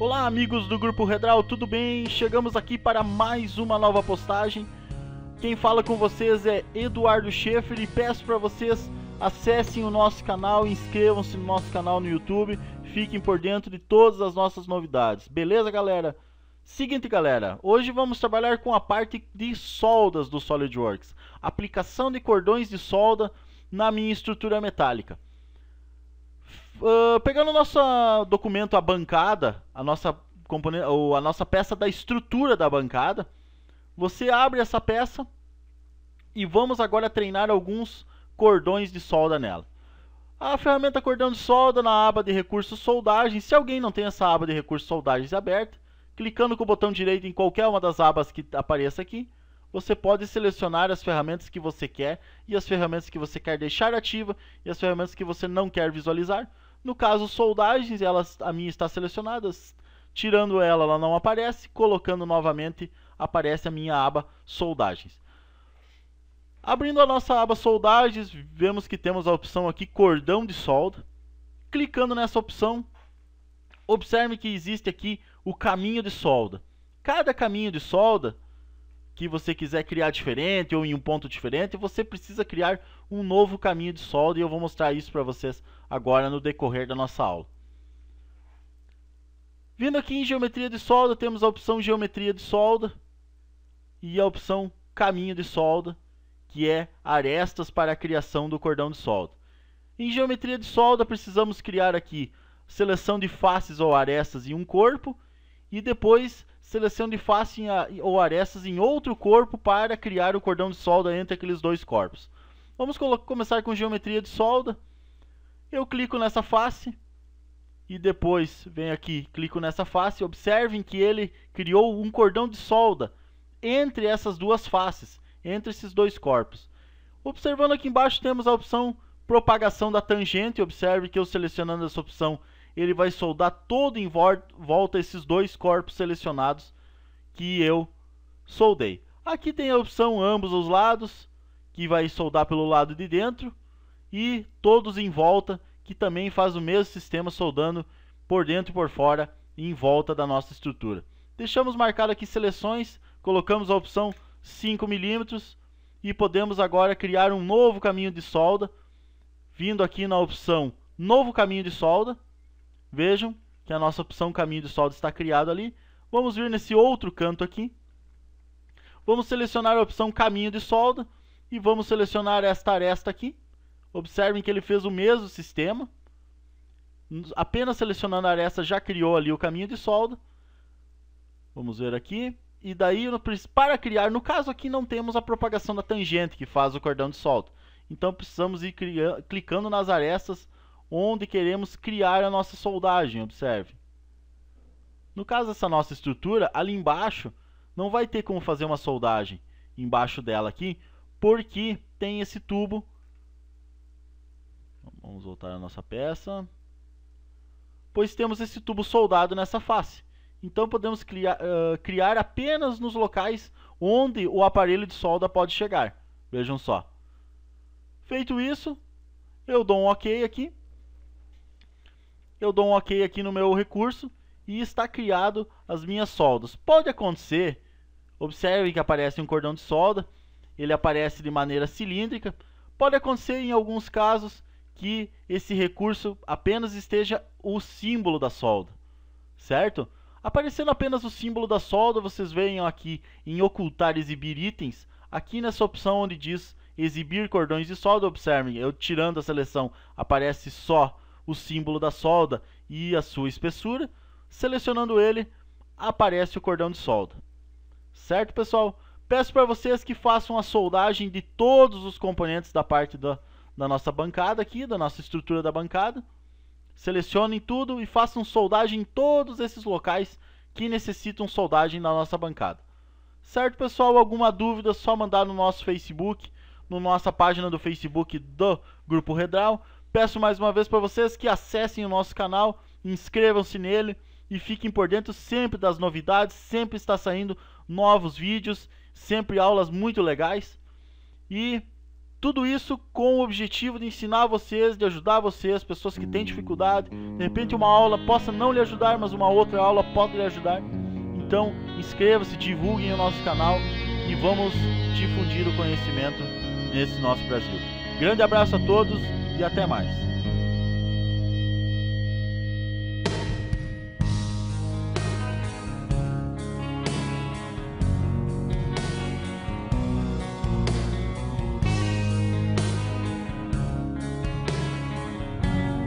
Olá, amigos do Grupo Redral, tudo bem? Chegamos aqui para mais uma nova postagem. Quem fala com vocês é Eduardo Schaefer e peço para vocês acessem o nosso canal, inscrevam-se no nosso canal no YouTube, fiquem por dentro de todas as nossas novidades. Beleza, galera? Seguinte, galera, hoje vamos trabalhar com a parte de soldas do SolidWorks, aplicação de cordões de solda na minha estrutura metálica. Ah, pegando o nosso ah, documento, a bancada, a nossa, componente, ou a nossa peça da estrutura da bancada, você abre essa peça e vamos agora treinar alguns cordões de solda nela. A ferramenta cordão de solda na aba de recursos soldagem, se alguém não tem essa aba de recursos soldagens aberta, clicando com o botão direito em qualquer uma das abas que apareça aqui, você pode selecionar as ferramentas que você quer e as ferramentas que você quer deixar ativa e as ferramentas que você não quer visualizar. No caso soldagens, elas a minha está selecionada, tirando ela ela não aparece, colocando novamente aparece a minha aba soldagens. Abrindo a nossa aba soldagens, vemos que temos a opção aqui cordão de solda. Clicando nessa opção, observe que existe aqui o caminho de solda. Cada caminho de solda que você quiser criar diferente ou em um ponto diferente, você precisa criar um novo caminho de solda e eu vou mostrar isso para vocês agora no decorrer da nossa aula. Vindo aqui em geometria de solda, temos a opção geometria de solda e a opção caminho de solda, que é arestas para a criação do cordão de solda. Em geometria de solda, precisamos criar aqui seleção de faces ou arestas em um corpo e depois selecione face ou arestas em outro corpo para criar o cordão de solda entre aqueles dois corpos. Vamos começar com geometria de solda. Eu clico nessa face e depois venho aqui, clico nessa face. Observem que ele criou um cordão de solda entre essas duas faces, entre esses dois corpos. Observando aqui embaixo temos a opção propagação da tangente. Observe que eu selecionando essa opção ele vai soldar todo em volta esses dois corpos selecionados que eu soldei. Aqui tem a opção ambos os lados, que vai soldar pelo lado de dentro, e todos em volta, que também faz o mesmo sistema soldando por dentro e por fora, e em volta da nossa estrutura. Deixamos marcado aqui seleções, colocamos a opção 5mm, e podemos agora criar um novo caminho de solda, vindo aqui na opção novo caminho de solda, Vejam que a nossa opção caminho de solda está criada ali. Vamos vir nesse outro canto aqui. Vamos selecionar a opção caminho de solda e vamos selecionar esta aresta aqui. Observem que ele fez o mesmo sistema. Apenas selecionando a aresta já criou ali o caminho de solda. Vamos ver aqui. E daí, para criar, no caso aqui não temos a propagação da tangente que faz o cordão de solda. Então precisamos ir clicando nas arestas onde queremos criar a nossa soldagem, observe. No caso dessa nossa estrutura, ali embaixo não vai ter como fazer uma soldagem embaixo dela aqui, porque tem esse tubo. Vamos voltar à nossa peça. Pois temos esse tubo soldado nessa face. Então podemos criar, uh, criar apenas nos locais onde o aparelho de solda pode chegar. Vejam só. Feito isso, eu dou um OK aqui eu dou um ok aqui no meu recurso e está criado as minhas soldas. Pode acontecer, observe que aparece um cordão de solda, ele aparece de maneira cilíndrica. Pode acontecer em alguns casos que esse recurso apenas esteja o símbolo da solda, certo? Aparecendo apenas o símbolo da solda, vocês veem aqui em ocultar exibir itens, aqui nessa opção onde diz exibir cordões de solda, observem, eu tirando a seleção, aparece só o símbolo da solda e a sua espessura. Selecionando ele, aparece o cordão de solda. Certo, pessoal? Peço para vocês que façam a soldagem de todos os componentes da parte da, da nossa bancada aqui, da nossa estrutura da bancada. Selecionem tudo e façam soldagem em todos esses locais que necessitam soldagem na nossa bancada. Certo, pessoal? Alguma dúvida, é só mandar no nosso Facebook, na nossa página do Facebook do Grupo Redral. Peço mais uma vez para vocês que acessem o nosso canal, inscrevam-se nele e fiquem por dentro sempre das novidades, sempre está saindo novos vídeos, sempre aulas muito legais. E tudo isso com o objetivo de ensinar vocês, de ajudar vocês, pessoas que têm dificuldade. De repente uma aula possa não lhe ajudar, mas uma outra aula pode lhe ajudar. Então, inscreva-se, divulguem o nosso canal e vamos difundir o conhecimento nesse nosso Brasil. Grande abraço a todos e até mais.